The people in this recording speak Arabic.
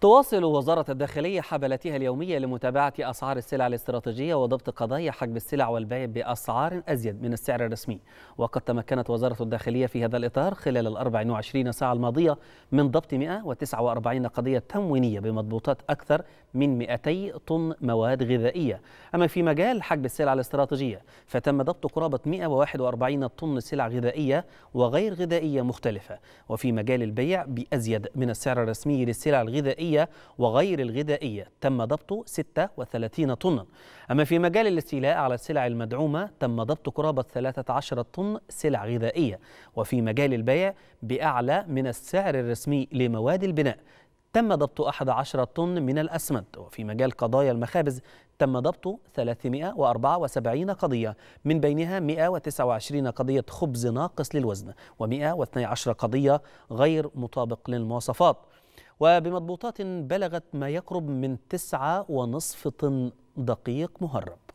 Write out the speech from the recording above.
تواصل وزارة الداخلية حبلتها اليومية لمتابعة أسعار السلع الاستراتيجية وضبط قضايا حجب السلع والبيع بأسعار أزيد من السعر الرسمي وقد تمكنت وزارة الداخلية في هذا الإطار خلال ال 24 ساعة الماضية من ضبط 149 قضية تموينية بمضبوطات أكثر من 200 طن مواد غذائية أما في مجال حجب السلع الاستراتيجية فتم ضبط قرابة 141 طن سلع غذائية وغير غذائية مختلفة وفي مجال البيع بأزيد من السعر الرسمي للسلع الغذائية الغذائية وغير الغذائية تم ضبط 36 طنا أما في مجال الاستيلاء على السلع المدعومة تم ضبط قرابة 13 طن سلع غذائية وفي مجال البيع بأعلى من السعر الرسمي لمواد البناء تم ضبط 11 طن من الأسمنت وفي مجال قضايا المخابز تم ضبط 374 قضية من بينها 129 قضية خبز ناقص للوزن و112 قضية غير مطابق للمواصفات وبمضبوطات بلغت ما يقرب من 9.5 طن دقيق مهرب